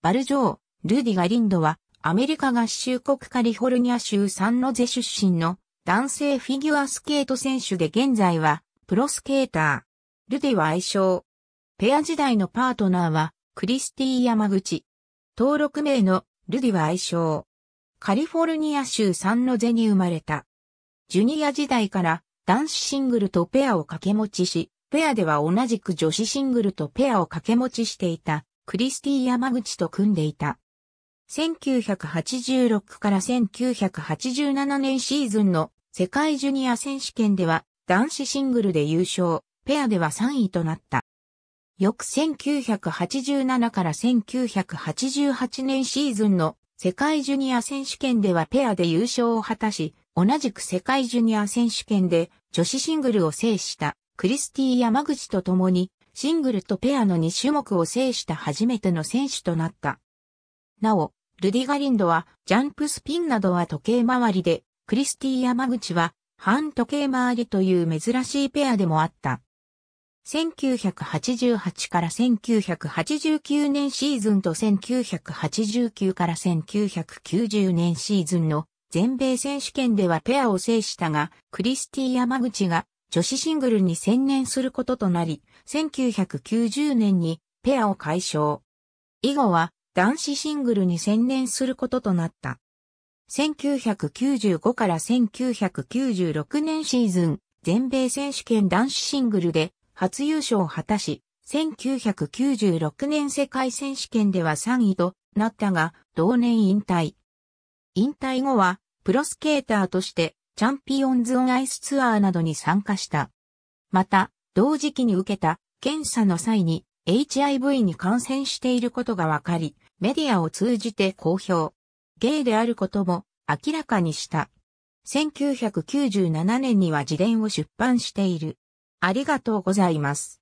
バルジョー、ルディガ・リンドは、アメリカ合衆国カリフォルニア州サンノゼ出身の男性フィギュアスケート選手で現在は、プロスケーター。ルディは愛称。ペア時代のパートナーは、クリスティ山口。登録名のルディは愛称。カリフォルニア州サンノゼに生まれた。ジュニア時代から男子シングルとペアを掛け持ちし、ペアでは同じく女子シングルとペアを掛け持ちしていたクリスティ山口と組んでいた。1986から1987年シーズンの世界ジュニア選手権では男子シングルで優勝、ペアでは3位となった。翌1987から1988年シーズンの世界ジュニア選手権ではペアで優勝を果たし、同じく世界ジュニア選手権で女子シングルを制したクリスティ山口と共にシングルとペアの2種目を制した初めての選手となった。なお、ルディガリンドはジャンプスピンなどは時計回りで、クリスティ山口は半時計回りという珍しいペアでもあった。1988から1989年シーズンと1989から1990年シーズンの全米選手権ではペアを制したが、クリスティグチが女子シングルに専念することとなり、1990年にペアを解消。以後は男子シングルに専念することとなった。1995から1996年シーズン、全米選手権男子シングルで初優勝を果たし、1996年世界選手権では3位となったが、同年引退。引退後は、プロスケーターとしてチャンピオンズ・オン・アイスツアーなどに参加した。また、同時期に受けた検査の際に HIV に感染していることが分かり、メディアを通じて公表。ゲイであることも明らかにした。1997年には自伝を出版している。ありがとうございます。